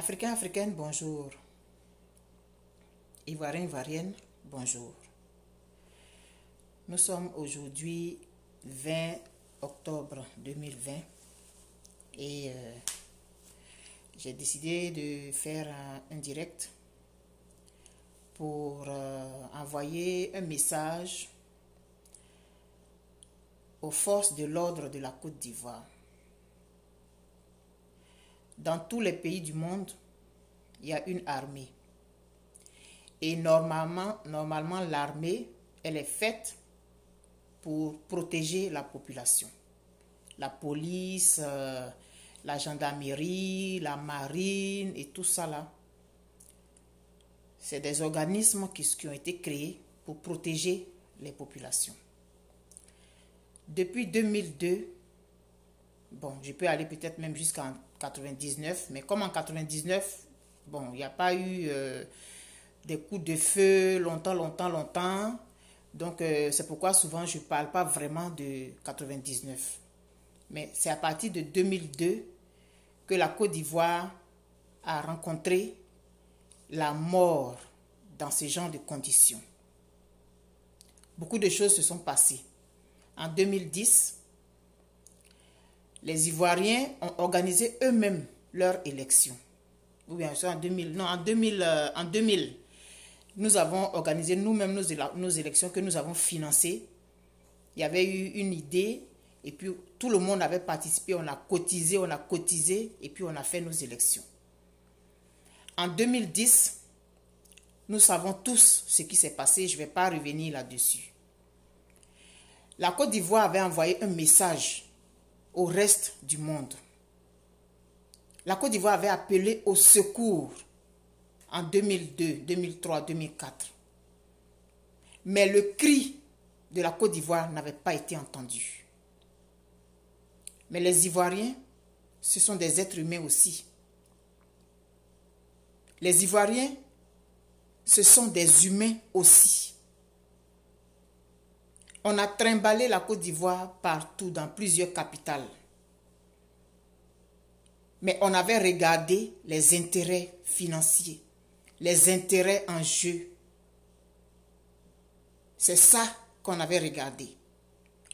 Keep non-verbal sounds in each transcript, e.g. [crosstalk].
Africains, africaine, bonjour. Ivoirien, ivoirienne, bonjour. Nous sommes aujourd'hui 20 octobre 2020 et euh, j'ai décidé de faire un, direct pour euh, envoyer un message aux forces de l'ordre de la Côte d'Ivoire dans tous les pays du monde, il y a une armée. Et normalement, normalement l'armée, elle est faite pour protéger la population. La police, euh, la gendarmerie, la marine et tout ça là. C'est des organismes qui, qui ont été créés pour protéger les populations. Depuis 2002, bon, je peux aller peut-être même jusqu'à 99. Mais comme en 99, bon, il n'y a pas eu euh, des coups de feu longtemps, longtemps, longtemps. Donc, euh, c'est pourquoi souvent je ne parle pas vraiment de 99. Mais c'est à partir de 2002 que la Côte d'Ivoire a rencontré la mort dans ce genre de conditions. Beaucoup de choses se sont passées. En 2010, les Ivoiriens ont organisé eux-mêmes leur élection. Ou bien, en 2000, non, en 2000, euh, en 2000 nous avons organisé nous-mêmes nos, nos élections que nous avons financées. Il y avait eu une idée et puis tout le monde avait participé, on a cotisé, on a cotisé et puis on a fait nos élections. En 2010, nous savons tous ce qui s'est passé, je ne vais pas revenir là-dessus. La Côte d'Ivoire avait envoyé un message au reste du monde. La Côte d'Ivoire avait appelé au secours en 2002, 2003, 2004. Mais le cri de la Côte d'Ivoire n'avait pas été entendu. Mais les Ivoiriens, ce sont des êtres humains aussi. Les Ivoiriens, ce sont des humains aussi. On a trimballé la Côte d'Ivoire partout, dans plusieurs capitales. Mais on avait regardé les intérêts financiers, les intérêts en jeu. C'est ça qu'on avait regardé.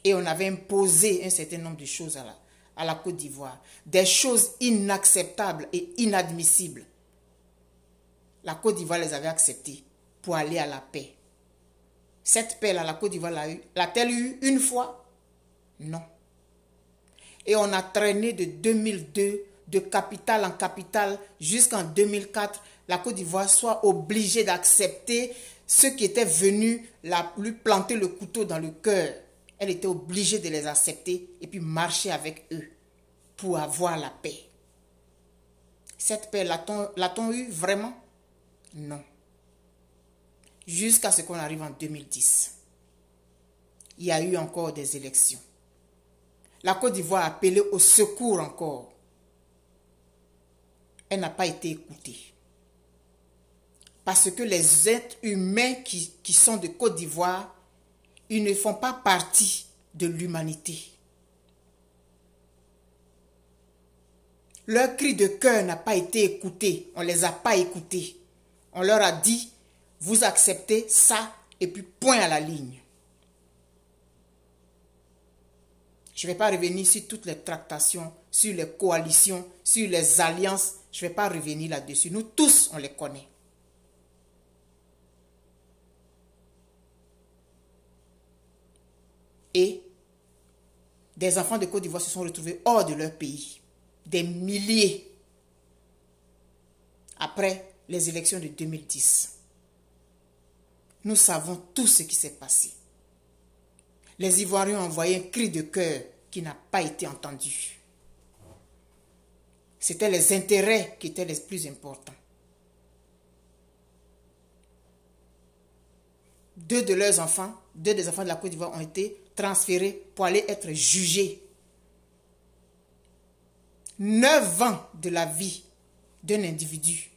Et on avait imposé un certain nombre de choses à la, à la Côte d'Ivoire. Des choses inacceptables et inadmissibles. La Côte d'Ivoire les avait acceptées pour aller à la paix cette paix-là, la Côte d'Ivoire l'a-t-elle eu une fois Non. Et on a traîné de 2002, de capitale en capitale, jusqu'en 2004, la Côte d'Ivoire soit obligée d'accepter ceux qui étaient venus la, lui planter le couteau dans le cœur. Elle était obligée de les accepter et puis marcher avec eux pour avoir la paix. Cette paix, l'a-t-on eu vraiment Non jusqu'à ce qu'on arrive en 2010. Il y a eu encore des élections. La Côte d'Ivoire a appelé au secours encore. Elle n'a pas été écoutée. Parce que les êtres humains qui, sont de Côte d'Ivoire, ils ne font pas partie de l'humanité. Leur cri de cœur n'a pas été écouté. On ne les a pas écoutés. On leur a dit vous acceptez ça et puis point à la ligne. Je ne vais pas revenir sur toutes les tractations, sur les coalitions, sur les alliances. Je ne vais pas revenir là-dessus. Nous tous, on les connaît. Et des enfants de Côte d'Ivoire se sont retrouvés hors de leur pays. Des milliers. Après les élections de 2010 nous savons tout ce qui s'est passé. Les Ivoiriens ont envoyé un cri de cœur qui n'a pas été entendu. C'était les intérêts qui étaient les plus importants. Deux de leurs enfants, deux des enfants de la Côte d'Ivoire ont été transférés pour aller être jugés. Neuf ans de la vie d'un individu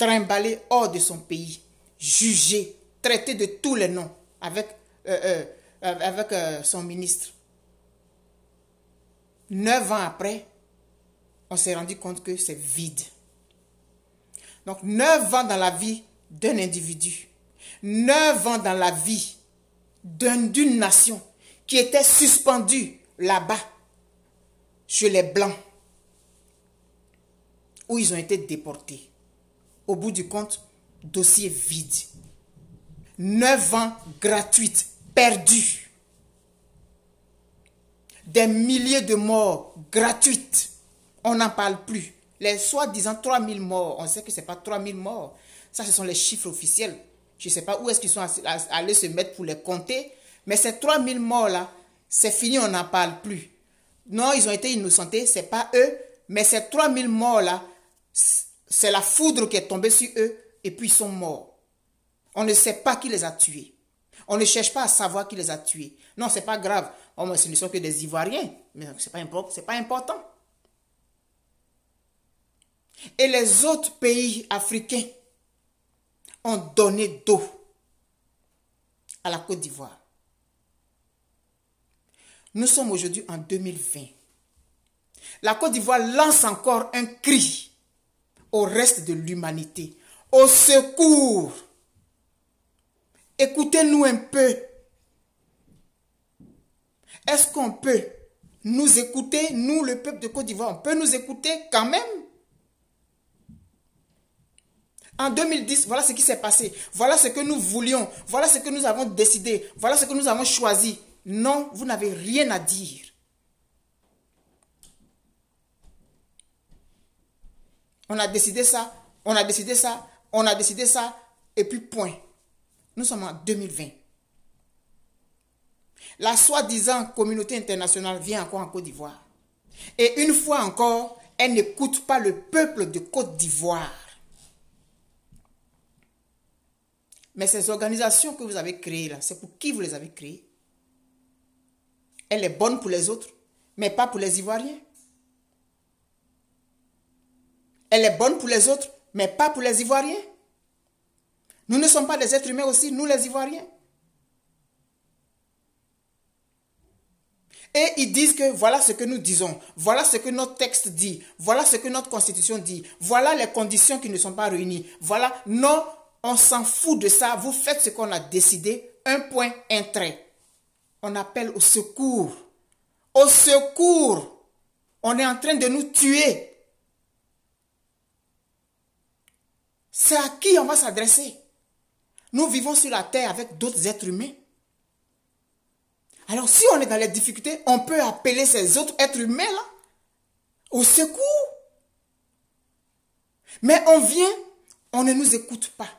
trimballé hors de son pays, jugé, traité de tous les noms avec, euh, euh, avec euh, son ministre. Neuf ans après, on s'est rendu compte que c'est vide. Donc, neuf ans dans la vie d'un individu, neuf ans dans la vie d'une nation qui était suspendue là-bas, chez les Blancs, où ils ont été déportés. Au bout du compte, dossier vide. Neuf ans gratuites, perdus. Des milliers de morts gratuites. On n'en parle plus. Les soi-disant 3000 morts, on sait que ce n'est pas 3000 morts. Ça, ce sont les chiffres officiels. Je ne sais pas où est-ce qu'ils sont allés se mettre pour les compter. Mais ces 3000 morts-là, c'est fini, on n'en parle plus. Non, ils ont été innocentés, c'est pas eux. Mais ces 3000 morts-là, c'est la foudre qui est tombée sur eux et puis ils sont morts. On ne sait pas qui les a tués. On ne cherche pas à savoir qui les a tués. Non, c'est pas grave. Oh, ce ne sont que des Ivoiriens. Mais c'est pas, pas important. Et les autres pays africains ont donné d'eau à la Côte d'Ivoire. Nous sommes aujourd'hui en 2020. La Côte d'Ivoire lance encore un cri au reste de l'humanité. Au secours. Écoutez-nous un peu. Est-ce qu'on peut nous écouter, nous, le peuple de Côte d'Ivoire, on peut nous écouter quand même en 2010, voilà ce qui s'est passé. Voilà ce que nous voulions. Voilà ce que nous avons décidé. Voilà ce que nous avons choisi. Non, vous n'avez rien à dire. on a décidé ça, on a décidé ça, on a décidé ça, et puis point. Nous sommes en 2020. La soi-disant communauté internationale vient encore en Côte d'Ivoire. Et une fois encore, elle n'écoute pas le peuple de Côte d'Ivoire. Mais ces organisations que vous avez créées là, c'est pour qui vous les avez créées Elle est bonne pour les autres, mais pas pour les Ivoiriens. Elle est bonne pour les autres, mais pas pour les Ivoiriens. Nous ne sommes pas des êtres humains aussi, nous les Ivoiriens. Et ils disent que voilà ce que nous disons, voilà ce que notre texte dit, voilà ce que notre constitution dit, voilà les conditions qui ne sont pas réunies, voilà, non, on s'en fout de ça, vous faites ce qu'on a décidé, un point, un trait. On appelle au secours. Au secours. On est en train de nous tuer. C'est à qui on va s'adresser. Nous vivons sur la terre avec d'autres êtres humains. Alors si on est dans les difficultés, on peut appeler ces autres êtres humains là au secours. Mais on vient, on ne nous écoute pas.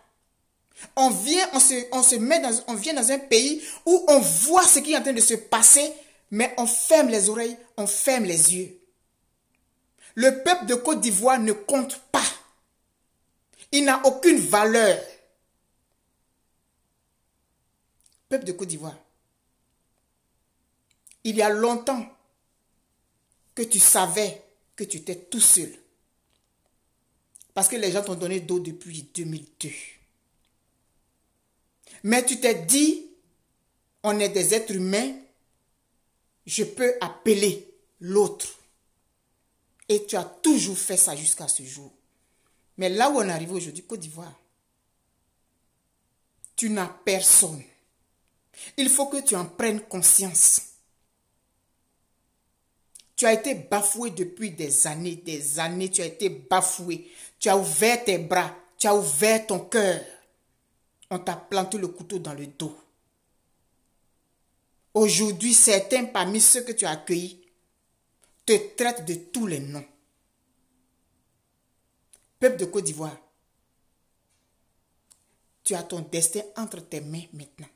On vient, on se, met dans, on vient dans un pays où on voit ce qui est en train de se passer, mais on ferme les oreilles, on ferme les yeux. Le peuple de Côte d'Ivoire ne compte pas. Il n'a aucune valeur. Peuple de Côte d'Ivoire, il y a longtemps que tu savais que tu étais tout seul. Parce que les gens t'ont donné d'eau depuis 2002. Mais tu t'es dit, on est des êtres humains, je peux appeler l'autre. Et tu as toujours fait ça jusqu'à ce jour. Mais là où on arrive aujourd'hui, Côte d'Ivoire, tu n'as personne. Il faut que tu en prennes conscience. Tu as été bafoué depuis des années, des années, tu as été bafoué. Tu as ouvert tes bras, tu as ouvert ton cœur. On t'a planté le couteau dans le dos. Aujourd'hui, certains parmi ceux que tu as accueillis te traitent de tous les noms. Peuple de Côte d'Ivoire, tu as ton destin entre tes mains maintenant.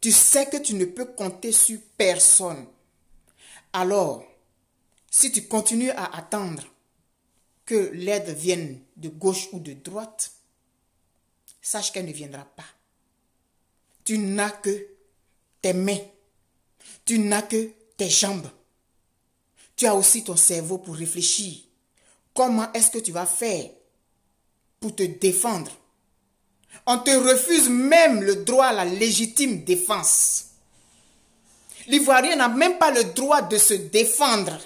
Tu sais que tu ne peux compter sur personne. Alors, si tu continues à attendre que l'aide vienne de gauche ou de droite, sache qu'elle ne viendra pas. Tu n'as que tes mains. Tu n'as que tes jambes. Tu as aussi ton cerveau pour réfléchir. Comment est-ce que tu vas faire pour te défendre On te refuse même le droit à la légitime défense. L'Ivoirien n'a même pas le droit de se défendre.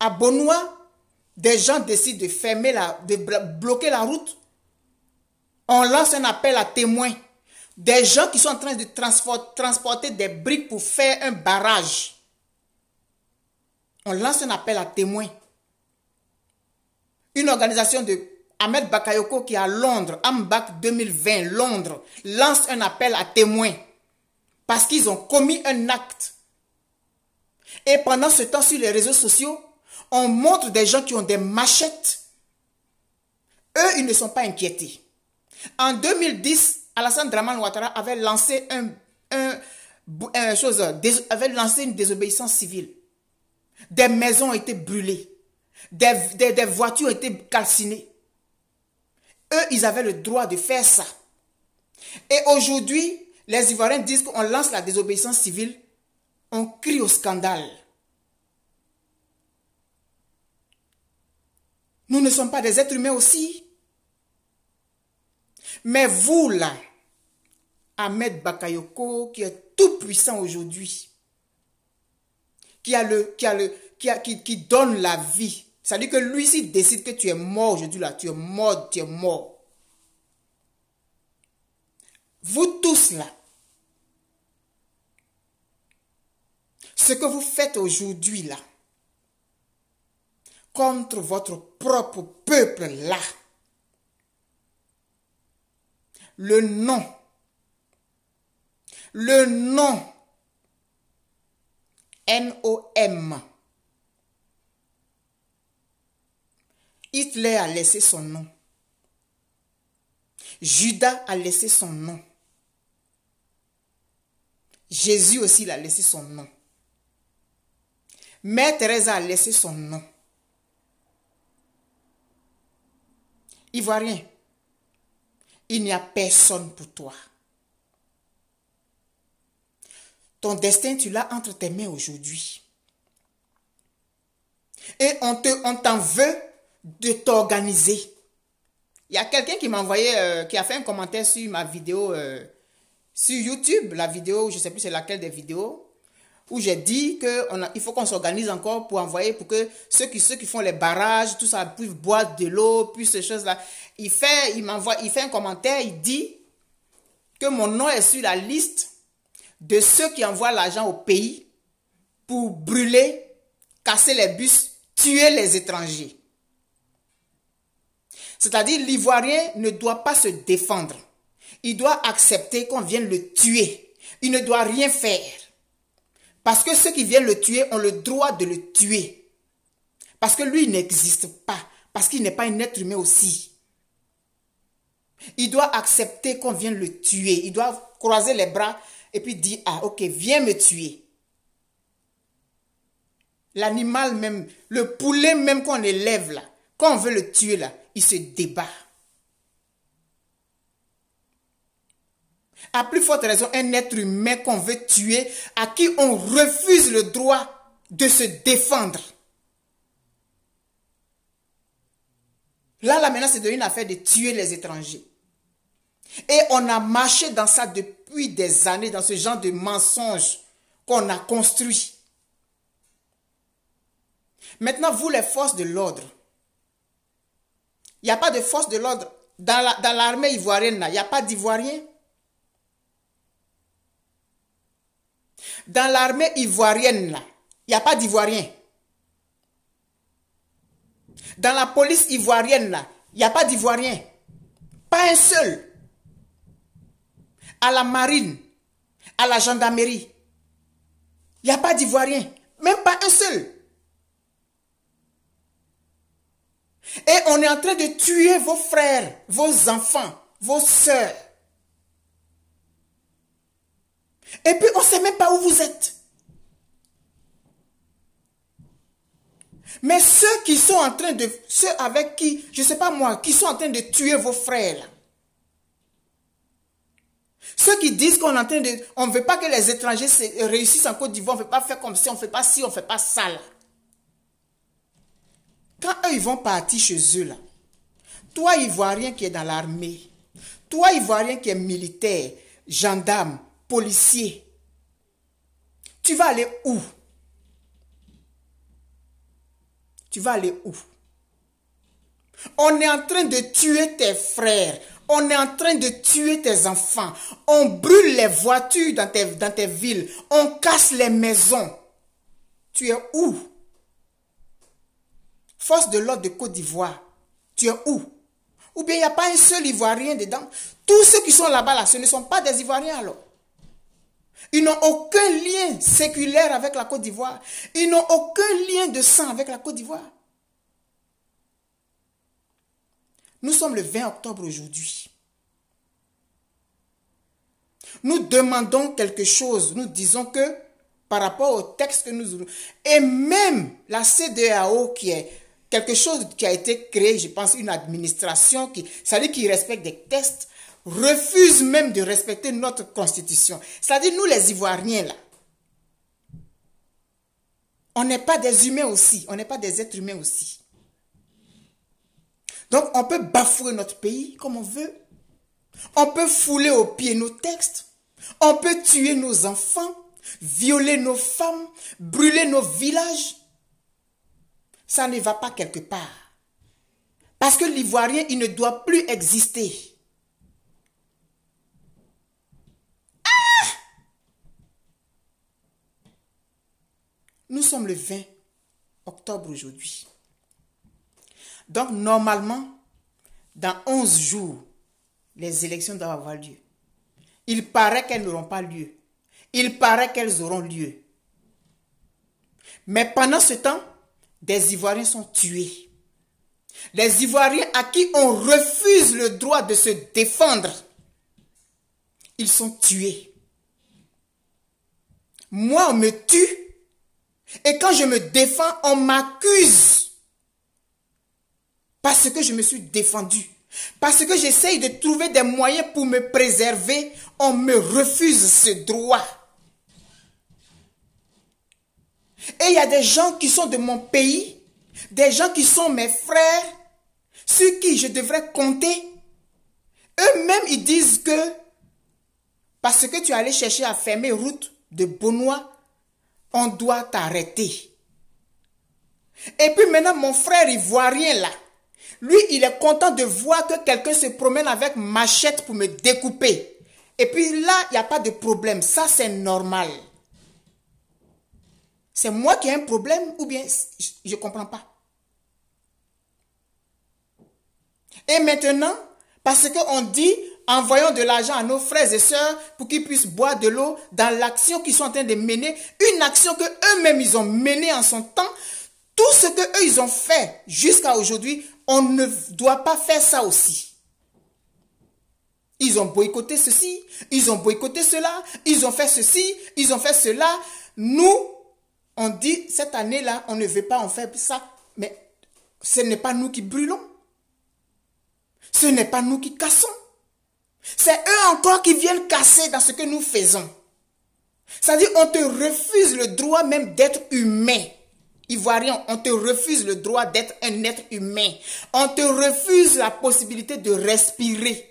À bonoît des gens décident de fermer la, de bloquer la route. On lance un appel à témoins. Des gens qui sont en train de transporter des briques pour faire un barrage. On lance un appel à témoins. Une organisation de Ahmed Bakayoko qui est à Londres, Ambak 2020, Londres, lance un appel à témoins parce qu'ils ont commis un acte. Et pendant ce temps, sur les réseaux sociaux, on montre des gens qui ont des machettes. Eux, ils ne sont pas inquiétés. En 2010, Alassane Draman Ouattara avait lancé euh, chose, avait lancé une désobéissance civile. Des maisons ont été brûlées. Des, des voitures ont été calcinées. Eux, ils avaient le droit de faire ça. Et aujourd'hui, les Ivoiriens disent qu'on lance la désobéissance civile. On crie au scandale. Nous ne sommes pas des êtres humains aussi. Mais vous, là, Ahmed Bakayoko, qui est tout puissant aujourd'hui, qui, a le, qui, a le, qui, a, qui, donne la vie, ça dit dire que lui, s'il décide que tu es mort aujourd'hui, là, tu es mort, tu es mort. Vous tous, là, ce que vous faites aujourd'hui, là, contre votre propre peuple, là, le nom, le nom, N-O-M. Hitler a laissé son nom. Judas a laissé son nom. Jésus aussi l'a laissé son nom. Mère Thérèse a laissé son nom. Ivoirien, il n'y a personne pour toi. Ton destin, tu l'as entre tes mains aujourd'hui. Et on t'en te, on veut de t'organiser. Il y a quelqu'un qui m'a envoyé, euh, qui a fait un commentaire sur ma vidéo euh, sur YouTube, la vidéo, je ne sais plus c'est laquelle des vidéos, où j'ai dit qu'il faut qu'on s'organise encore pour envoyer, pour que ceux qui, ceux qui font les barrages, tout ça, puissent boire de l'eau, puis ces choses-là. Il fait, il m'envoie, il fait un commentaire, il dit que mon nom est sur la liste de ceux qui envoient l'argent au pays pour brûler, casser les bus, tuer les étrangers. C'est-à-dire, l'Ivoirien ne doit pas se défendre. Il doit accepter qu'on vienne le tuer. Il ne doit rien faire. Parce que ceux qui viennent le tuer ont le droit de le tuer. Parce que lui n'existe pas. Parce qu'il n'est pas un être humain aussi. Il doit accepter qu'on vienne le tuer. Il doit croiser les bras et puis dire, ah ok, viens me tuer. L'animal même, le poulet même qu'on élève là, quand on veut le tuer là, il se débat. À plus forte raison, un être humain qu'on veut tuer, à qui on refuse le droit de se défendre. Là, la menace, c'est devenu une affaire de tuer les étrangers. Et on a marché dans ça depuis des années, dans ce genre de mensonge qu'on a construit. Maintenant, vous, les forces de l'ordre, il n'y a pas de force de l'ordre. Dans l'armée ivoirienne, il n'y a pas d'ivoirien. Dans l'armée ivoirienne, il n'y a pas d'ivoirien. Dans la police ivoirienne, il n'y a pas d'ivoirien. Pas un seul. À la marine, à la gendarmerie, il n'y a pas d'ivoirien. Même pas un seul. Et on est en train de tuer vos frères, vos enfants, vos sœurs. Et puis, on ne sait même pas où vous êtes. Mais ceux qui sont en train de, ceux avec qui, je ne sais pas moi, qui sont en train de tuer vos frères, ceux qui disent qu'on est en train de, on ne veut pas que les étrangers réussissent en Côte d'Ivoire, on ne veut pas faire comme si, on ne fait pas ci, on ne fait pas ça, là. Quand eux, ils vont partir chez eux, là, toi, Ivoirien qui est dans l'armée, toi, Ivoirien qui est militaire, gendarme, tu vas aller où Tu vas aller où On est en train de tuer tes frères. On est en train de tuer tes enfants. On brûle les voitures dans tes, dans tes villes. On casse les maisons. Tu es où Force de l'ordre de Côte d'Ivoire. Tu es où Ou bien il n'y a pas un seul Ivoirien dedans. Tous ceux qui sont là-bas, là, ce ne sont pas des Ivoiriens alors. Ils n'ont aucun lien séculaire avec la Côte d'Ivoire. Ils n'ont aucun lien de sang avec la Côte d'Ivoire. Nous sommes le 20 octobre aujourd'hui. Nous demandons quelque chose. Nous disons que par rapport au texte que nous... Et même la CDAO qui est quelque chose qui a été créé, je pense, une administration qui, respecte des textes, refusent même de respecter notre constitution. C'est-à-dire nous les Ivoiriens là. On n'est pas des humains aussi, on n'est pas des êtres humains aussi. Donc on peut bafouer notre pays comme on veut. On peut fouler au pied nos textes. On peut tuer nos enfants, violer nos femmes, brûler nos villages. Ça ne va pas quelque part. Parce que l'Ivoirien, il ne doit plus exister. Nous sommes le 20 octobre aujourd'hui. Donc, normalement, dans 11 jours, les élections doivent avoir lieu. Il paraît qu'elles n'auront pas lieu. Il paraît qu'elles auront lieu. Mais pendant ce temps, des Ivoiriens sont tués. Les Ivoiriens à qui on refuse le droit de se défendre, ils sont tués. Moi, on me tue et quand je me défends, on m'accuse. Parce que je me suis défendu. Parce que j'essaye de trouver des moyens pour me préserver, on me refuse ce droit. Et il y a des gens qui sont de mon pays, des gens qui sont mes frères, sur qui je devrais compter. Eux-mêmes, ils disent que parce que tu allais chercher à fermer route de Benoît, on doit t'arrêter. Et puis maintenant, mon frère il voit rien là, lui, il est content de voir que quelqu'un se promène avec machette pour me découper. Et puis là, il n'y a pas de problème. Ça, c'est normal. C'est moi qui ai un problème ou bien je ne comprends pas. Et maintenant, parce qu'on dit, envoyons de l'argent à nos frères et sœurs pour qu'ils puissent boire de l'eau dans l'action qu'ils sont en train de mener, une action que eux-mêmes ils ont menée en son temps. Tout ce que eux ils ont fait jusqu'à aujourd'hui, on ne doit pas faire ça aussi. Ils ont boycotté ceci, ils ont boycotté cela, ils ont fait ceci, ils ont fait cela. Nous, on dit cette année-là, on ne veut pas en faire ça, mais ce n'est pas nous qui brûlons. Ce n'est pas nous qui cassons. C'est eux encore qui viennent casser dans ce que nous faisons. C'est-à-dire, on te refuse le droit même d'être humain. Ivoirien, on te refuse le droit d'être un être humain. On te refuse la possibilité de respirer.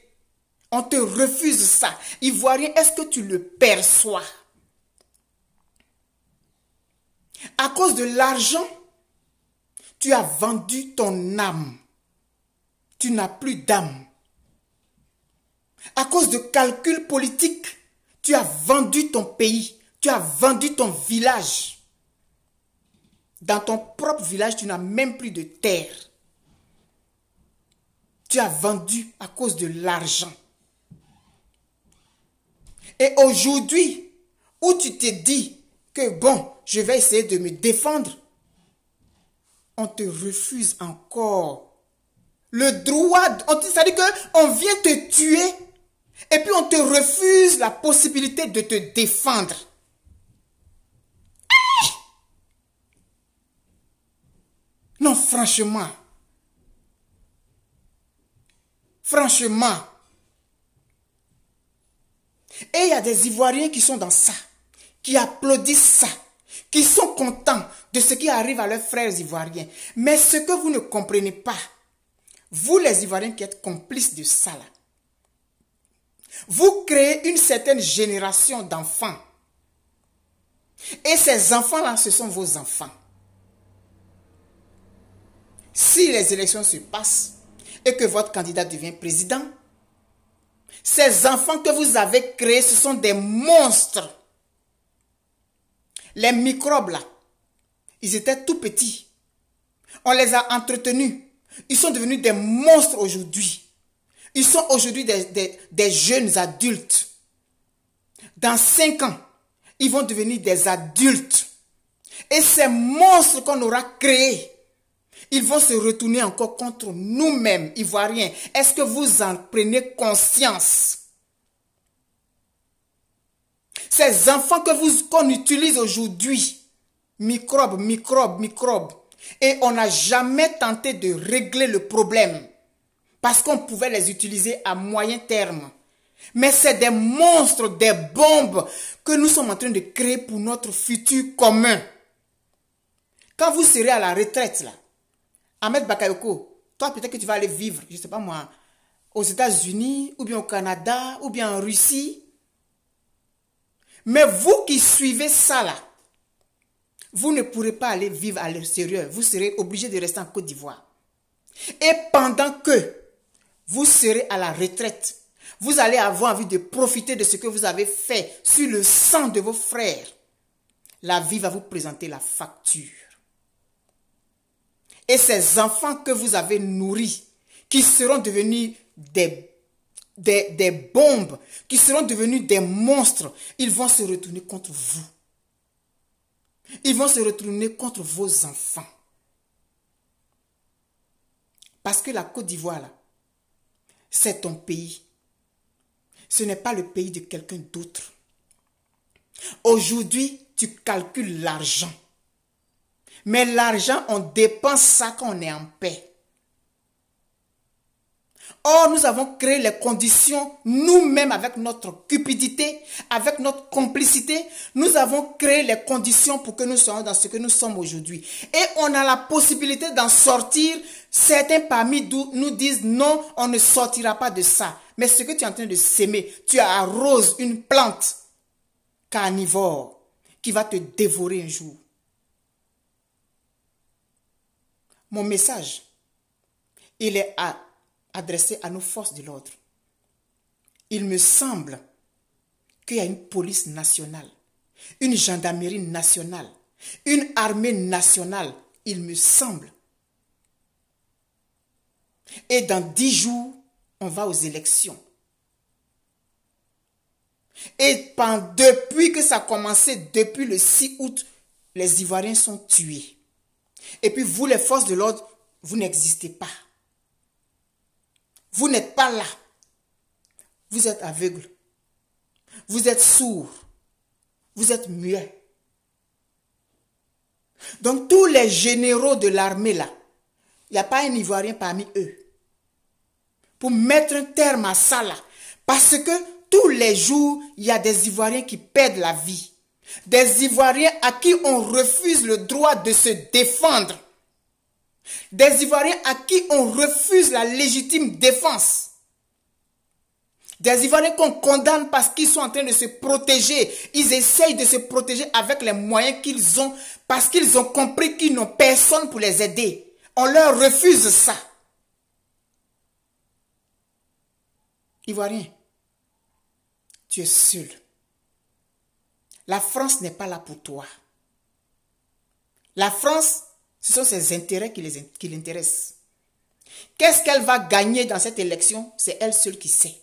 On te refuse ça. Ivoirien, est-ce que tu le perçois À cause de l'argent, tu as vendu ton âme. Tu n'as plus d'âme. À cause de calculs politiques, tu as vendu ton pays, tu as vendu ton village. Dans ton propre village, tu n'as même plus de terre. Tu as vendu à cause de l'argent. Et aujourd'hui, où tu t'es dit que bon, je vais essayer de me défendre, on te refuse encore le droit. On, ça veut que on vient te tuer et puis on te refuse la possibilité de te défendre. Non, franchement. Franchement. Et il y a des Ivoiriens qui sont dans ça, qui applaudissent ça, qui sont contents de ce qui arrive à leurs frères Ivoiriens. Mais ce que vous ne comprenez pas, vous les Ivoiriens qui êtes complices de ça, là, vous créez une certaine génération d'enfants. Et ces enfants-là, ce sont vos enfants. Si les élections se passent et que votre candidat devient président, ces enfants que vous avez créés, ce sont des monstres. Les microbes, là, ils étaient tout petits. On les a entretenus. Ils sont devenus des monstres aujourd'hui. Ils sont aujourd'hui des, jeunes adultes. Dans cinq ans, ils vont devenir des adultes. Et ces monstres qu'on aura créés, ils vont se retourner encore contre nous-mêmes, Ivoiriens. Est-ce que vous en prenez conscience Ces enfants que vous, qu'on utilise aujourd'hui, microbes, microbes, microbes, et on n'a jamais tenté de régler le problème parce qu'on pouvait les utiliser à moyen terme. Mais c'est des monstres, des bombes que nous sommes en train de créer pour notre futur commun. Quand vous serez à la retraite, là, Ahmed Bakayoko, toi peut-être que tu vas aller vivre, je ne sais pas moi, aux États-Unis, ou bien au Canada, ou bien en Russie. Mais vous qui suivez ça, là, vous ne pourrez pas aller vivre à l'extérieur. Vous serez obligé de rester en Côte d'Ivoire. Et pendant que vous serez à la retraite. Vous allez avoir envie de profiter de ce que vous avez fait sur le sang de vos frères. La vie va vous présenter la facture. Et ces enfants que vous avez nourris, qui seront devenus des, des, bombes, qui seront devenus des monstres, ils vont se retourner contre vous. Ils vont se retourner contre vos enfants. Parce que la Côte d'Ivoire, là, c'est ton pays. Ce n'est pas le pays de quelqu'un d'autre. Aujourd'hui, tu calcules l'argent. Mais l'argent, on dépense ça quand on est en paix. Or, nous avons créé les conditions nous-mêmes avec notre cupidité, avec notre complicité. Nous avons créé les conditions pour que nous soyons dans ce que nous sommes aujourd'hui. Et on a la possibilité d'en sortir. Certains parmi nous nous disent non, on ne sortira pas de ça. Mais ce que tu es en train de s'aimer, tu arroses une plante carnivore qui va te dévorer un jour. Mon message, il est à adressé à nos forces de l'ordre. Il me semble qu'il y a une police nationale, une gendarmerie nationale, une armée nationale, il me semble. Et dans dix jours, on va aux élections. Et depuis que ça a commencé, depuis le 6 août, les Ivoiriens sont tués. Et puis vous, les forces de l'ordre, vous n'existez pas. Vous n'êtes pas là. Vous êtes aveugle. Vous êtes sourd. Vous êtes muet. Donc tous les généraux de l'armée là, il n'y a pas un Ivoirien parmi eux. Pour mettre un terme à ça là. Parce que tous les jours, il y a des Ivoiriens qui perdent la vie. Des Ivoiriens à qui on refuse le droit de se défendre. Des Ivoiriens à qui on refuse la légitime défense. Des Ivoiriens qu'on condamne parce qu'ils sont en train de se protéger. Ils essayent de se protéger avec les moyens qu'ils ont parce qu'ils ont compris qu'ils n'ont personne pour les aider. On leur refuse ça. Ivoirien, tu es seul. La France n'est pas là pour toi. La France ce sont ses intérêts qui, l'intéressent. Qu'est-ce qu'elle va gagner dans cette élection C'est elle seule qui sait.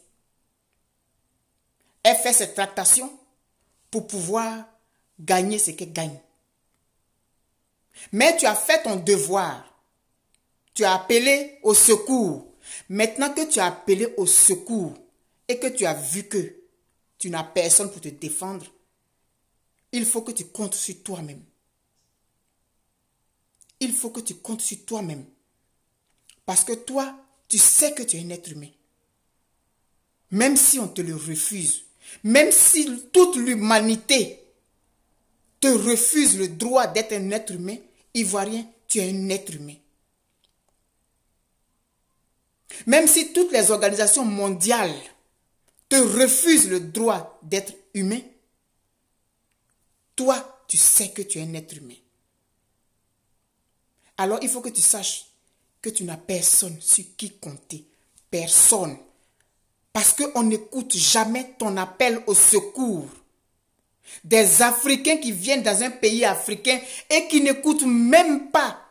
Elle fait cette tractation pour pouvoir gagner ce qu'elle gagne. Mais tu as fait ton devoir. Tu as appelé au secours. Maintenant que tu as appelé au secours et que tu as vu que tu n'as personne pour te défendre, il faut que tu comptes sur toi-même il faut que tu comptes sur toi-même. Parce que toi, tu sais que tu es un être humain. Même si on te le refuse, même si toute l'humanité te refuse le droit d'être un être humain, Ivoirien, tu es un être humain. Même si toutes les organisations mondiales te refusent le droit d'être humain, toi, tu sais que tu es un être humain. Alors il faut que tu saches que tu n'as personne sur qui compter. Personne. Parce qu'on n'écoute jamais ton appel au secours. Des Africains qui viennent dans un pays africain et qui n'écoutent même pas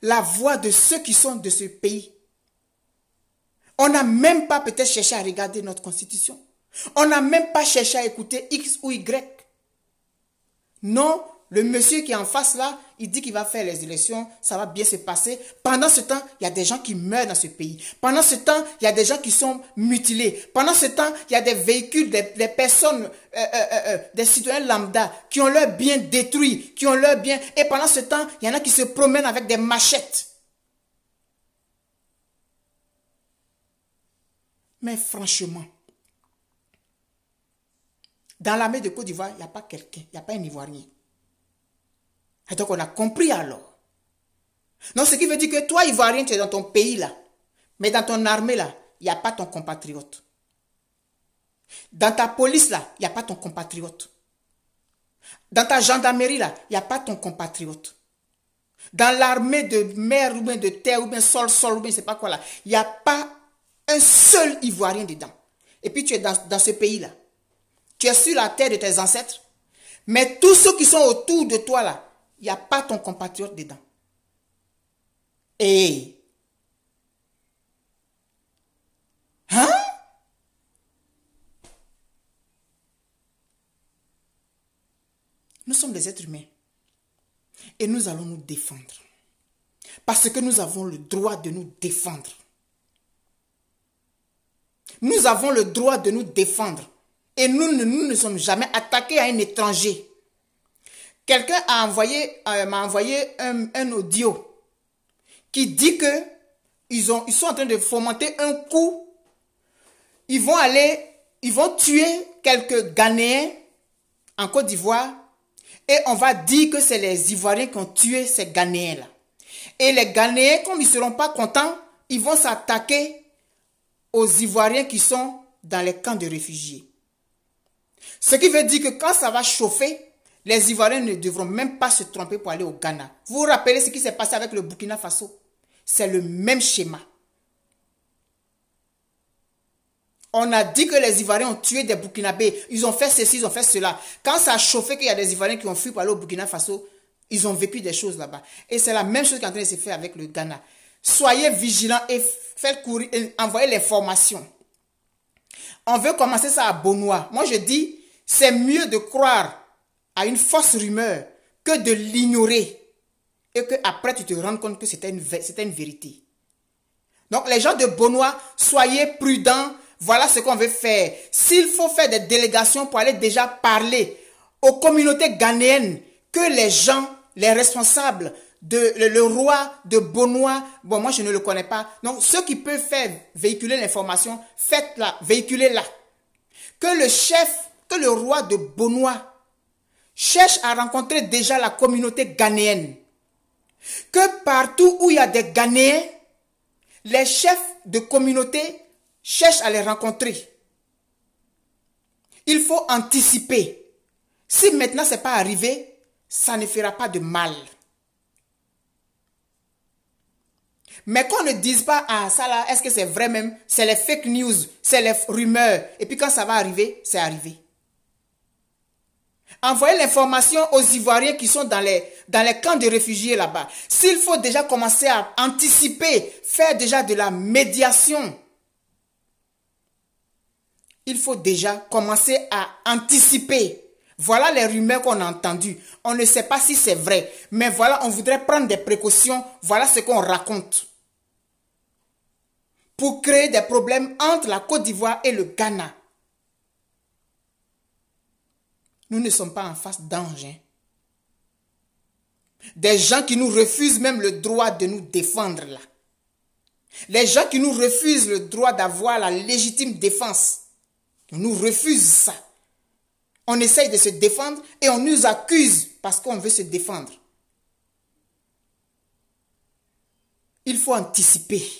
la voix de ceux qui sont de ce pays. On n'a même pas peut-être cherché à regarder notre constitution. On n'a même pas cherché à écouter X ou Y. Non, le monsieur qui est en face là, il dit qu'il va faire les élections, ça va bien se passer. Pendant ce temps, il y a des gens qui meurent dans ce pays. Pendant ce temps, il y a des gens qui sont mutilés. Pendant ce temps, il y a des véhicules, des, personnes, euh, euh, euh, des citoyens lambda qui ont leurs biens détruits, qui ont leurs biens. Et pendant ce temps, il y en a qui se promènent avec des machettes. Mais franchement, dans l'armée de Côte d'Ivoire, il n'y a pas quelqu'un, il n'y a pas un Ivoirien et donc, on a compris alors. Non, ce qui veut dire que toi, Ivoirien, tu es dans ton pays là. Mais dans ton armée là, il n'y a pas ton compatriote. Dans ta police là, il n'y a pas ton compatriote. Dans ta gendarmerie là, il n'y a pas ton compatriote. Dans l'armée de mer ou bien de terre ou bien sol, sol ou bien je ne sais pas quoi là, il n'y a pas un seul Ivoirien dedans. Et puis tu es dans, dans ce pays là. Tu es sur la terre de tes ancêtres. Mais tous ceux qui sont autour de toi là, il n'y a pas ton compatriote dedans. Et... Eh. Hein Nous sommes des êtres humains. Et nous allons nous défendre. Parce que nous avons le droit de nous défendre. Nous avons le droit de nous défendre. Et nous, nous, nous ne sommes jamais attaqués à un étranger. Quelqu'un a envoyé, euh, m'a envoyé un, audio qui dit que ils, ont, ils sont en train de fomenter un coup. Ils vont aller, ils vont tuer quelques Ghanéens en Côte d'Ivoire et on va dire que c'est les Ivoiriens qui ont tué ces Ghanéens-là. Et les Ghanéens, comme ils ne seront pas contents, ils vont s'attaquer aux Ivoiriens qui sont dans les camps de réfugiés. Ce qui veut dire que quand ça va chauffer, les Ivoiriens ne devront même pas se tromper pour aller au Ghana. Vous vous rappelez ce qui s'est passé avec le Burkina Faso C'est le même schéma. On a dit que les Ivoiriens ont tué des Burkinabés. Ils ont fait ceci, ils ont fait cela. Quand ça a chauffé qu'il y a des Ivoiriens qui ont fui pour aller au Burkina Faso, ils ont vécu des choses là-bas. Et c'est la même chose qui est en train de se faire avec le Ghana. Soyez vigilants et faites courir, envoyez les formations. On veut commencer ça à Benoît. Moi, je dis, c'est mieux de croire à une fausse rumeur que de l'ignorer et que après tu te rends compte que c'était une, une vérité. Donc les gens de Benoît, soyez prudents. Voilà ce qu'on veut faire. S'il faut faire des délégations pour aller déjà parler aux communautés ghanéennes, que les gens, les responsables, de, le, roi de Benoît, bon moi je ne le connais pas. Donc ceux qui peuvent faire véhiculer l'information, faites-la, véhiculez-la. Que le chef, que le roi de Benoît cherche à rencontrer déjà la communauté ghanéenne. Que partout où il y a des Ghanéens, les chefs de communauté cherchent à les rencontrer. Il faut anticiper. Si maintenant ce n'est pas arrivé, ça ne fera pas de mal. Mais qu'on ne dise pas, ah ça là, est-ce que c'est vrai même C'est les fake news, c'est les rumeurs. Et puis quand ça va arriver, c'est arrivé. Envoyer l'information aux Ivoiriens qui sont dans les, dans les camps de réfugiés là-bas. S'il faut déjà commencer à anticiper, faire déjà de la médiation. Il faut déjà commencer à anticiper. Voilà les rumeurs qu'on a entendues. On ne sait pas si c'est vrai, mais voilà, on voudrait prendre des précautions. Voilà ce qu'on raconte. Pour créer des problèmes entre la Côte d'Ivoire et le Ghana. Nous ne sommes pas en face d'engins. Des gens qui nous refusent même le droit de nous défendre là. Les gens qui nous refusent le droit d'avoir la légitime défense. On Nous refuse ça. On essaye de se défendre et on nous accuse parce qu'on veut se défendre. Il faut anticiper.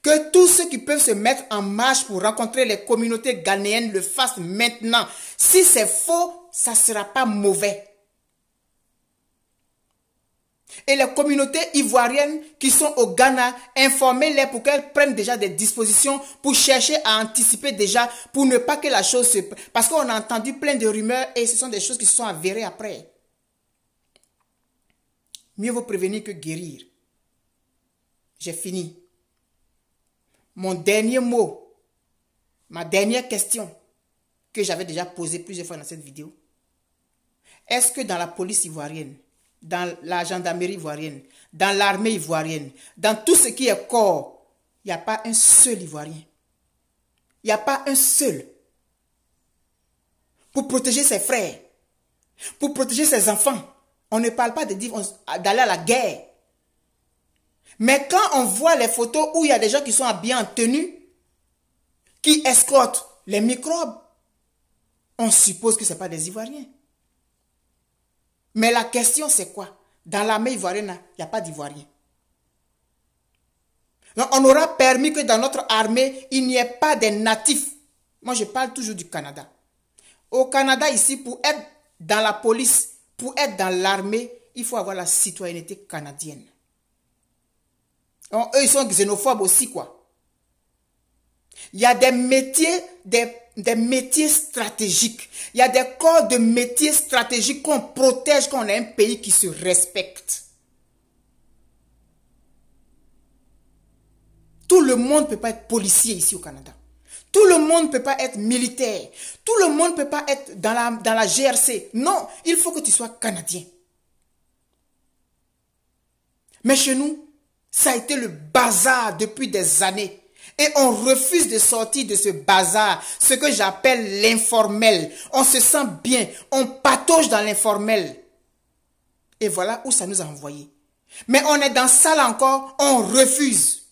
Que tous ceux qui peuvent se mettre en marche pour rencontrer les communautés ghanéennes le fassent maintenant. Si c'est faux, ça ne sera pas mauvais. Et les communautés ivoiriennes qui sont au Ghana, informez-les pour qu'elles prennent déjà des dispositions pour chercher à anticiper déjà, pour ne pas que la chose se... Parce qu'on a entendu plein de rumeurs et ce sont des choses qui se sont avérées après. Mieux vaut prévenir que guérir. J'ai fini mon dernier mot, ma dernière question que j'avais déjà posée plusieurs fois dans cette vidéo. Est-ce que dans la police ivoirienne, dans la gendarmerie ivoirienne, dans l'armée ivoirienne, dans tout ce qui est corps, il n'y a pas un seul Ivoirien. Il n'y a pas un seul pour protéger ses frères, pour protéger ses enfants. On ne parle pas de d'aller à la guerre. Mais quand on voit les photos où il y a des gens qui sont habillés en tenue, qui escortent les microbes, on suppose que ce n'est pas des Ivoiriens. Mais la question, c'est quoi Dans l'armée ivoirienne, il n'y a pas d'Ivoiriens. on aura permis que dans notre armée, il n'y ait pas des natifs. Moi, je parle toujours du Canada. Au Canada, ici, pour être dans la police, pour être dans l'armée, il faut avoir la citoyenneté canadienne eux, ils sont xénophobes aussi, quoi. Il y a des métiers, des, métiers stratégiques. Il y a des corps de métiers stratégiques qu'on protège quand on a un pays qui se respecte. Tout le monde ne peut pas être policier ici au Canada. Tout le monde ne peut pas être militaire. Tout le monde ne peut pas être dans la, dans la GRC. Non, il faut que tu sois canadien. Mais chez nous, ça a été le bazar depuis des années. Et on refuse de sortir de ce bazar, ce que j'appelle l'informel. On se sent bien, on patauge dans l'informel. Et voilà où ça nous a envoyés. Mais on est dans ça là encore, on refuse.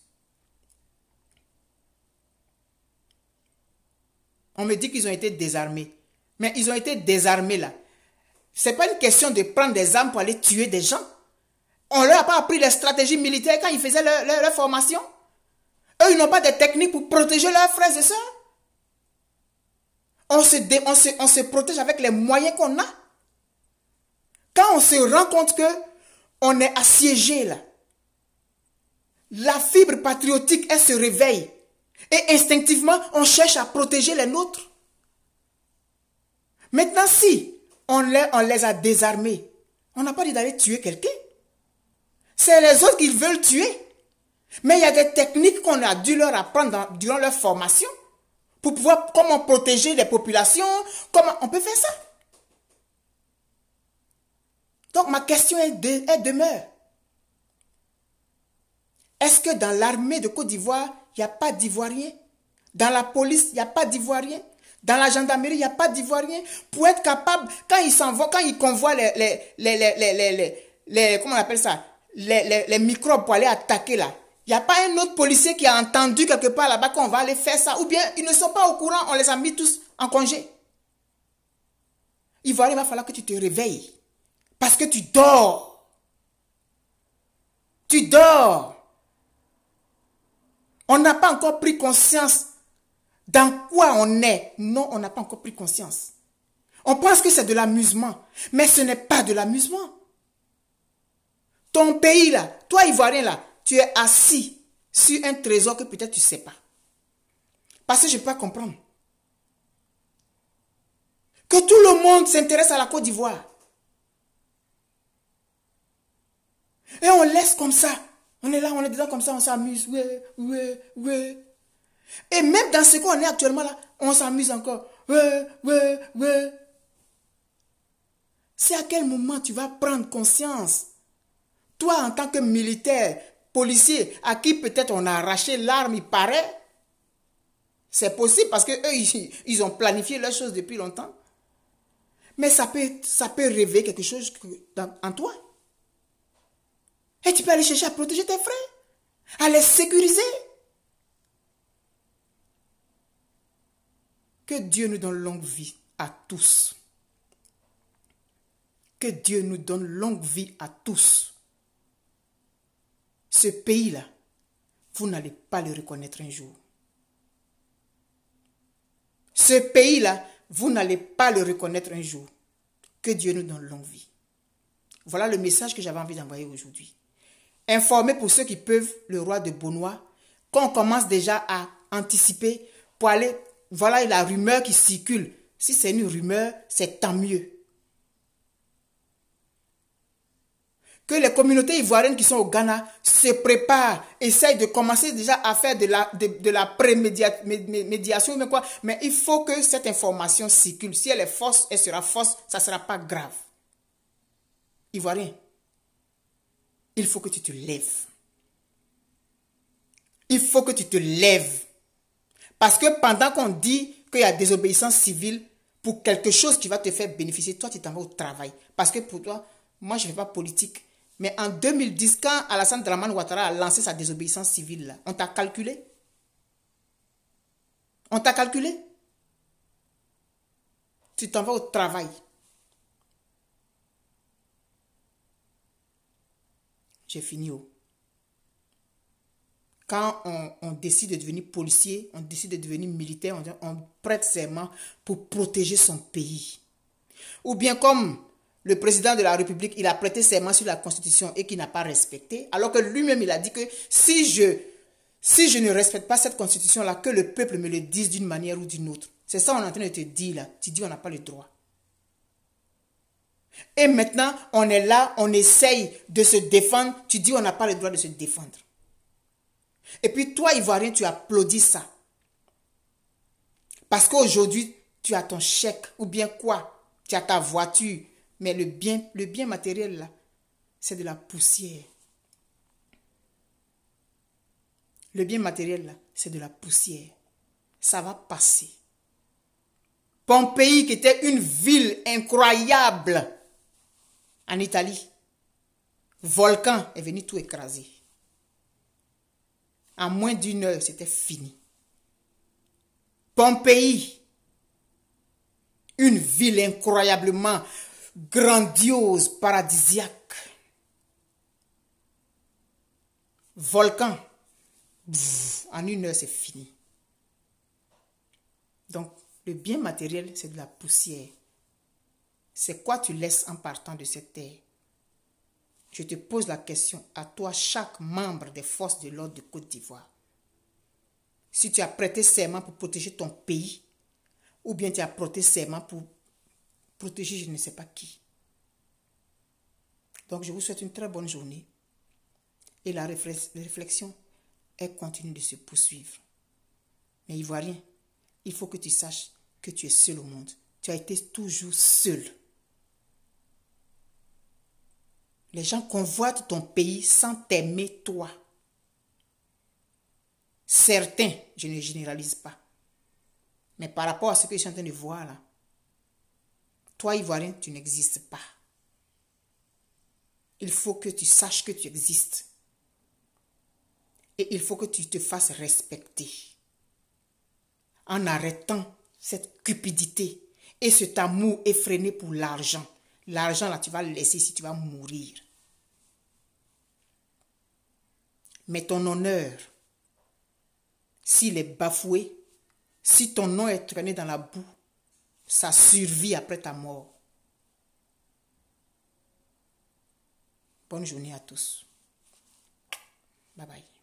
On me dit qu'ils ont été désarmés. Mais ils ont été désarmés là. C'est pas une question de prendre des armes pour aller tuer des gens. On leur a pas appris les stratégies militaires quand ils faisaient leur, formation. Eux, ils n'ont pas de techniques pour protéger leurs frères et soeurs. On se, on, se, protège avec les moyens qu'on a. Quand on se rend compte que on est assiégé là, la fibre patriotique, elle se réveille. Et instinctivement, on cherche à protéger les nôtres. Maintenant, si on les, on les a désarmés, on n'a pas dit d'aller tuer quelqu'un. C'est les autres qu'ils veulent tuer. Mais il y a des techniques qu'on a dû leur apprendre durant leur formation pour pouvoir comment protéger les populations, comment on peut faire ça. Donc ma question est, de, demeure. Est-ce que dans l'armée de Côte d'Ivoire, il n'y a pas d'Ivoiriens Dans la police, il n'y a pas d'Ivoiriens Dans la gendarmerie, il n'y a pas d'Ivoiriens Pour être capable, quand ils s'envoient, quand ils convoient les, les, les, les, les, les, comment on appelle ça les, microbes pour aller attaquer là. Il n'y a pas un autre policier qui a entendu quelque part là-bas qu'on va aller faire ça. Ou bien ils ne sont pas au courant, on les a mis tous en congé. il va falloir que tu te réveilles. Parce que tu dors. Tu dors. On n'a pas encore pris conscience dans quoi on est. Non, on n'a pas encore pris conscience. On pense que c'est de l'amusement, mais ce n'est pas de l'amusement. Ton pays là, toi Ivoirien là, tu es assis sur un trésor que peut-être tu sais pas. Parce que je peux pas comprendre. Que tout le monde s'intéresse à la Côte d'Ivoire. Et on laisse comme ça. On est là, on est dedans comme ça, on s'amuse. Ouais, ouais, ouais. Et même dans ce qu'on est actuellement là, on s'amuse encore. Ouais, ouais, ouais. C'est à quel moment tu vas prendre conscience toi, en tant que militaire, policier, à qui peut-être on a arraché l'arme, il paraît, c'est possible parce que [laughs] ils, ont planifié leurs choses depuis longtemps. Mais ça peut, ça peut rêver quelque chose en toi. Et tu peux aller chercher à protéger tes frères, à les sécuriser. Que Dieu nous donne longue vie à tous. Que Dieu nous donne longue vie à tous ce pays-là, vous n'allez pas le reconnaître un jour. Ce pays-là, vous n'allez pas le reconnaître un jour. Que Dieu nous donne vie. Voilà le message que j'avais envie d'envoyer aujourd'hui. Informez pour ceux qui peuvent le roi de Benoît, qu'on commence déjà à anticiper pour aller, voilà la rumeur qui circule. Si c'est une rumeur, c'est tant mieux. que les communautés ivoiriennes qui sont au Ghana se préparent, essayent de commencer déjà à faire de la, de, prémédiation, mais quoi. Mais il faut que cette information circule. Si elle est fausse, elle sera fausse, ça ne sera pas grave. Ivoirien, il faut que tu te lèves. Il faut que tu te lèves. Parce que pendant qu'on dit qu'il y a désobéissance civile pour quelque chose qui va te faire bénéficier, toi, tu t'en vas au travail. Parce que pour toi, moi, je ne fais pas politique. Mais en 2010, quand Alassane Draman Ouattara a lancé sa désobéissance civile, on t'a calculé On t'a calculé Tu t'en vas au travail. J'ai fini. Oh. Quand on, décide de devenir policier, on décide de devenir militaire, on, on prête serment pour protéger son pays. Ou bien comme le président de la République, il a prêté serment sur la Constitution et qu'il n'a pas respecté, alors que lui-même, il a dit que si je, si je ne respecte pas cette Constitution-là, que le peuple me le dise d'une manière ou d'une autre. C'est ça qu'on est en train de te dire là. Tu dis on n'a pas le droit. Et maintenant, on est là, on essaye de se défendre. Tu dis on n'a pas le droit de se défendre. Et puis toi, Ivoirien, tu applaudis ça. Parce qu'aujourd'hui, tu as ton chèque ou bien quoi Tu as ta voiture, mais le bien, le bien matériel, c'est de la poussière. Le bien matériel, c'est de la poussière. Ça va passer. Pompéi, qui était une ville incroyable en Italie, volcan est venu tout écraser. En moins d'une heure, c'était fini. Pompéi, une ville incroyablement grandiose, paradisiaque. Volcan. en une heure, c'est fini. Donc, le bien matériel, c'est de la poussière. C'est quoi tu laisses en partant de cette terre Je te pose la question à toi, chaque membre des forces de l'ordre de Côte d'Ivoire. Si tu as prêté serment pour protéger ton pays, ou bien tu as prêté serment pour protéger je ne sais pas qui. Donc je vous souhaite une très bonne journée et la réflexion, elle continue de se poursuivre. Mais Ivoirien, il faut que tu saches que tu es seul au monde. Tu as été toujours seul. Les gens convoitent ton pays sans t'aimer toi. Certains, je ne généralise pas. Mais par rapport à ce que je suis en train de voir là, toi, Ivoirien, tu n'existes pas. Il faut que tu saches que tu existes. Et il faut que tu te fasses respecter. En arrêtant cette cupidité et cet amour effréné pour l'argent. L'argent, là, tu vas le laisser si tu vas mourir. Mais ton honneur, s'il est bafoué, si ton nom est traîné dans la boue, ça survit après ta mort. Bonne journée à tous. Bye bye.